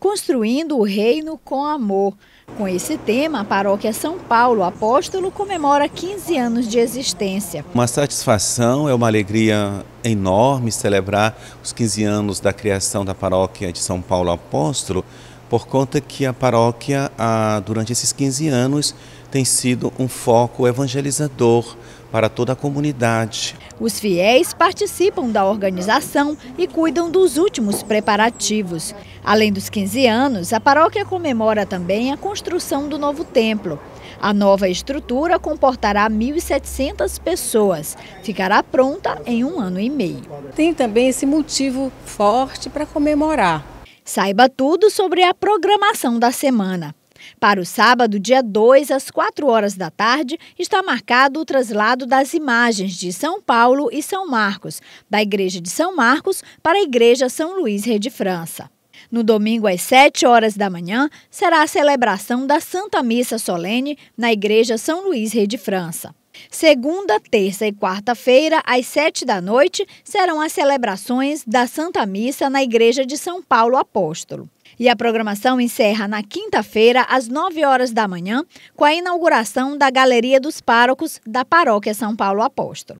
Construindo o Reino com Amor. Com esse tema, a Paróquia São Paulo Apóstolo comemora 15 anos de existência. Uma satisfação, é uma alegria enorme celebrar os 15 anos da criação da Paróquia de São Paulo Apóstolo, por conta que a paróquia, durante esses 15 anos, tem sido um foco evangelizador para toda a comunidade. Os fiéis participam da organização e cuidam dos últimos preparativos. Além dos 15 anos, a paróquia comemora também a construção do novo templo. A nova estrutura comportará 1.700 pessoas. Ficará pronta em um ano e meio. Tem também esse motivo forte para comemorar Saiba tudo sobre a programação da semana. Para o sábado, dia 2, às 4 horas da tarde, está marcado o traslado das imagens de São Paulo e São Marcos, da Igreja de São Marcos para a Igreja São Luís Rei de França. No domingo, às 7 horas da manhã, será a celebração da Santa Missa Solene na Igreja São Luís Rei de França. Segunda, terça e quarta-feira, às sete da noite, serão as celebrações da Santa Missa na Igreja de São Paulo Apóstolo. E a programação encerra na quinta-feira, às 9 horas da manhã, com a inauguração da Galeria dos Párocos da Paróquia São Paulo Apóstolo.